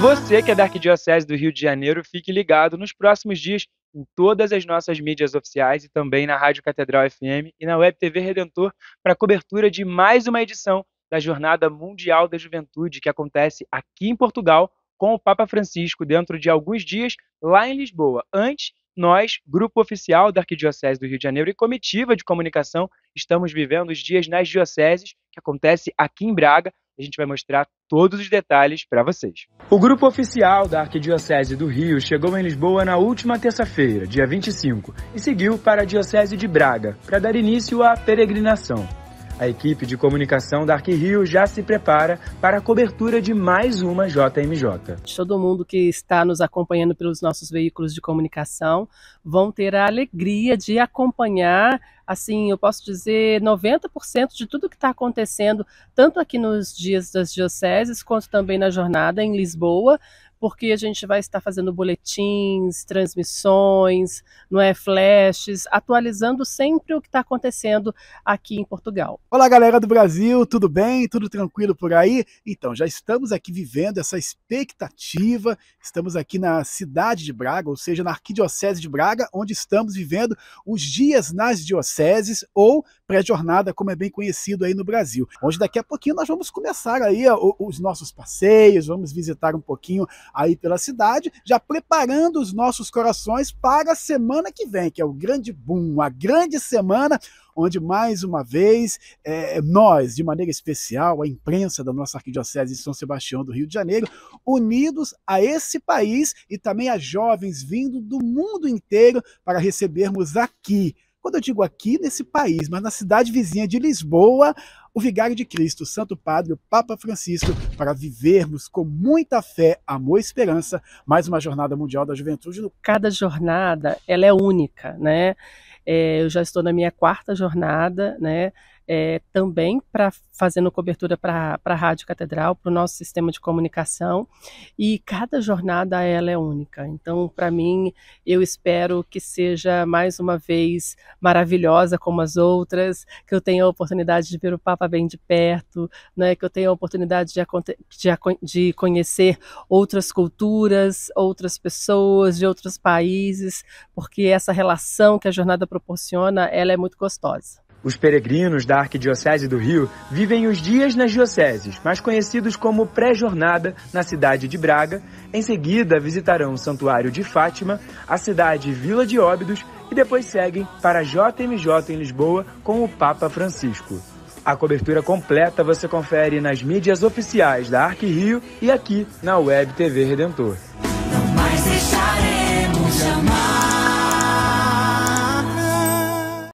Você que é da Arquidiocese do Rio de Janeiro, fique ligado nos próximos dias em todas as nossas mídias oficiais e também na Rádio Catedral FM e na Web TV Redentor para a cobertura de mais uma edição da Jornada Mundial da Juventude que acontece aqui em Portugal com o Papa Francisco dentro de alguns dias lá em Lisboa. Antes, nós, grupo oficial da Arquidiocese do Rio de Janeiro e comitiva de comunicação, estamos vivendo os dias nas dioceses que acontece aqui em Braga. A gente vai mostrar todos os detalhes para vocês. O grupo oficial da Arquidiocese do Rio chegou em Lisboa na última terça-feira, dia 25, e seguiu para a Diocese de Braga, para dar início à peregrinação. A equipe de comunicação da ArcRio já se prepara para a cobertura de mais uma JMJ. Todo mundo que está nos acompanhando pelos nossos veículos de comunicação vão ter a alegria de acompanhar assim, eu posso dizer 90% de tudo que está acontecendo, tanto aqui nos dias das dioceses, quanto também na jornada em Lisboa, porque a gente vai estar fazendo boletins, transmissões, não é flashes, atualizando sempre o que está acontecendo aqui em Portugal. Olá, galera do Brasil, tudo bem? Tudo tranquilo por aí? Então, já estamos aqui vivendo essa expectativa. Estamos aqui na cidade de Braga, ou seja, na Arquidiocese de Braga, onde estamos vivendo os dias nas dioceses ou pré-jornada, como é bem conhecido aí no Brasil. Onde daqui a pouquinho nós vamos começar aí os nossos passeios, vamos visitar um pouquinho aí pela cidade, já preparando os nossos corações para a semana que vem, que é o grande boom, a grande semana onde mais uma vez é, nós, de maneira especial, a imprensa da nossa arquidiocese de São Sebastião do Rio de Janeiro, unidos a esse país e também a jovens vindo do mundo inteiro para recebermos aqui quando eu digo aqui, nesse país, mas na cidade vizinha de Lisboa, o Vigário de Cristo, Santo Padre, o Papa Francisco, para vivermos com muita fé, amor e esperança mais uma Jornada Mundial da Juventude. Cada jornada, ela é única, né? É, eu já estou na minha quarta jornada, né? é, também para fazendo cobertura para a Rádio Catedral, para o nosso sistema de comunicação, e cada jornada ela é única. Então, para mim, eu espero que seja mais uma vez maravilhosa como as outras, que eu tenha a oportunidade de ver o Papa bem de perto, né, que eu tenha a oportunidade de, de, de conhecer outras culturas, outras pessoas de outros países, porque essa relação que a jornada proporciona, ela é muito gostosa. Os peregrinos da Arquidiocese do Rio vivem os dias nas dioceses, mais conhecidos como pré-jornada, na cidade de Braga. Em seguida, visitarão o Santuário de Fátima, a cidade Vila de Óbidos e depois seguem para JMJ em Lisboa com o Papa Francisco. A cobertura completa você confere nas mídias oficiais da Arque Rio e aqui na Web TV Redentor. Não mais deixaremos jamais.